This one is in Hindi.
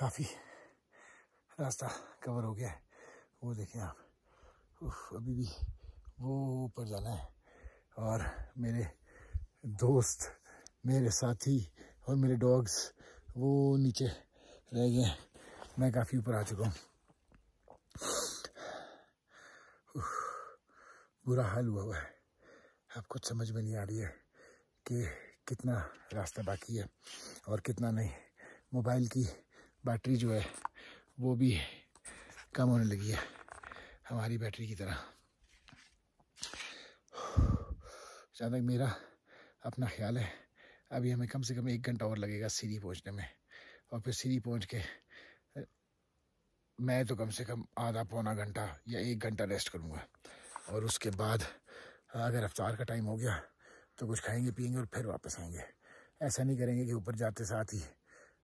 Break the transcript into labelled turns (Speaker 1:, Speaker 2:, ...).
Speaker 1: काफ़ी रास्ता कवर हो गया है वो देखें आप उफ, अभी भी वो ऊपर जाना है और मेरे दोस्त मेरे साथी और मेरे डॉग्स वो नीचे रह गए मैं काफ़ी ऊपर आ चुका हूँ बुरा हाल हुआ हुआ है अब कुछ समझ में नहीं आ रही है कि कितना रास्ता बाकी है और कितना नहीं मोबाइल की बैटरी जो है वो भी कम होने लगी है हमारी बैटरी की तरह जहाँ तक मेरा अपना ख्याल है अभी हमें कम से कम एक घंटा और लगेगा सीरी पहुँचने में और फिर सीरी पहुँच के मैं तो कम से कम आधा पौना घंटा या एक घंटा रेस्ट करूँगा और उसके बाद अगर रफ्तार का टाइम हो गया तो कुछ खाएंगे पियेंगे और फिर वापस आएंगे ऐसा नहीं करेंगे कि ऊपर जाते साथ ही